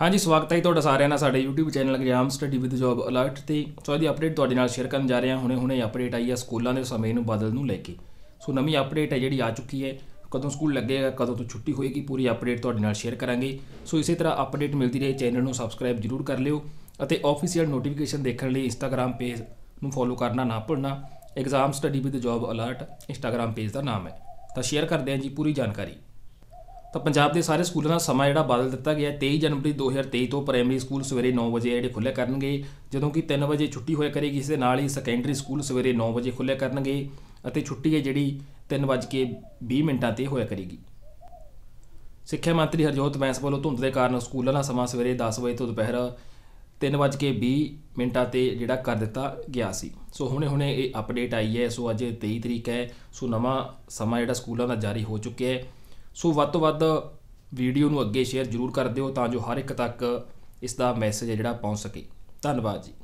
ਹਾਂਜੀ ਸਵਾਗਤ ਹੈ ਤੁਹਾਡਾ ਸਾਰਿਆਂ ਦਾ ਸਾਡੇ YouTube channel exam study with job alert ਤੇ ਸੋ ਇਹਦੀ ਅਪਡੇਟ ਤੁਹਾਡੇ ਨਾਲ ਸ਼ੇਅਰ ਕਰਨ ਜਾ ਰਹੇ ਹਾਂ ਹੁਣੇ-ਹੁਣੇ ਅਪਡੇਟ ਆਈ ਹੈ ਸਕੂਲਾਂ ਦੇ ਸਮੇਂ ਨੂੰ ਬਦਲ ਨੂੰ ਲੈ ਕੇ ਸੋ ਨਵੀਂ ਅਪਡੇਟ ਹੈ ਜਿਹੜੀ ਆ ਚੁੱਕੀ ਹੈ ਕਦੋਂ ਸਕੂਲ ਲੱਗੇਗਾ ਕਦੋਂ ਤੋਂ ਛੁੱਟੀ ਹੋਏਗੀ ਪੂਰੀ ਅਪਡੇਟ ਤੁਹਾਡੇ ਨਾਲ ਸ਼ੇਅਰ ਕਰਾਂਗੇ ਸੋ ਇਸੇ ਤਰ੍ਹਾਂ ਅਪਡੇਟ ਮਿਲਦੀ ਰਹੇ ਚੈਨਲ ਨੂੰ ਸਬਸਕ੍ਰਾਈਬ ਜ਼ਰੂਰ ਕਰ ਲਿਓ ਅਤੇ ਆਫੀਸ਼ੀਅਲ ਨੋਟੀਫਿਕੇਸ਼ਨ ਦੇਖਣ ਲਈ Instagram ਪੇਜ ਨੂੰ ਫੋਲੋ ਕਰਨਾ ਨਾ ਭੁੱਲਣਾ exam study with job alert Instagram page ਦਾ ਨਾਮ ਹੈ ਤਾਂ ਸ਼ੇਅਰ ਕਰਦੇ ਹਾਂ ਜੀ ਪੂਰੀ ਜਾਣਕਾਰੀ ਤਾਂ ਪੰਜਾਬ ਦੇ ਸਾਰੇ ਸਕੂਲਾਂ ਦਾ ਸਮਾਂ ਜਿਹੜਾ ਬਦਲ ਦਿੱਤਾ ਗਿਆ 23 ਜਨਵਰੀ 2023 ਤੋਂ ਪ੍ਰਾਇਮਰੀ ਸਕੂਲ ਸਵੇਰੇ 9 ਵਜੇ ਜਿਹੜੇ ਖੁੱਲੇ ਕਰਨਗੇ ਜਦੋਂ ਕਿ 3 ਵਜੇ ਛੁੱਟੀ ਹੋਇਆ ਕਰੇਗੀ ਇਸ ਦੇ ਨਾਲ ਹੀ ਸੈਕੰਡਰੀ ਸਕੂਲ ਸਵੇਰੇ 9 ਵਜੇ ਖੁੱਲੇ ਕਰਨਗੇ ਅਤੇ ਛੁੱਟੀ ਹੈ ਜਿਹੜੀ 3:20 ਮਿੰਟਾਂ ਤੇ ਹੋਇਆ ਕਰੇਗੀ ਸਿੱਖਿਆ ਮੰਤਰੀ ਹਰਜੋਤ ਬੈਂਸ ਵੱਲੋਂ ਧੁੰਦ ਦੇ ਕਾਰਨ ਸਕੂਲਾਂ ਦਾ ਸਮਾਂ ਸਵੇਰੇ 10 ਵਜੇ ਤੋਂ ਦੁਪਹਿਰ 3:20 ਮਿੰਟਾਂ ਤੇ ਜਿਹੜਾ ਕਰ ਦਿੱਤਾ ਗਿਆ ਸੀ ਸੋ ਹੁਣੇ-ਹੁਣੇ ਇਹ ਅਪਡੇਟ ਆਈ ਹੈ ਸੋ ਅੱਜ 23 ਤਰੀਕ ਹੈ ਸੋ ਨਵਾਂ ਸਮਾਂ ਜਿਹੜਾ ਸਕੂਲਾਂ ਦਾ ਜਾਰੀ ਹੋ ਚੁੱਕਿਆ ਹੈ ਸੋ ਵੱਧ ਤੋਂ ਵੱਧ ਵੀਡੀਓ ਨੂੰ ਅੱਗੇ ਸ਼ੇਅਰ ਜ਼ਰੂਰ ਕਰ ਦਿਓ ਤਾਂ ਜੋ ਹਰ ਇੱਕ ਤੱਕ ਇਸ ਦਾ ਮੈਸੇਜ ਜਿਹੜਾ ਪਹੁੰਚ ਸਕੇ ਧੰਨਵਾਦ ਜੀ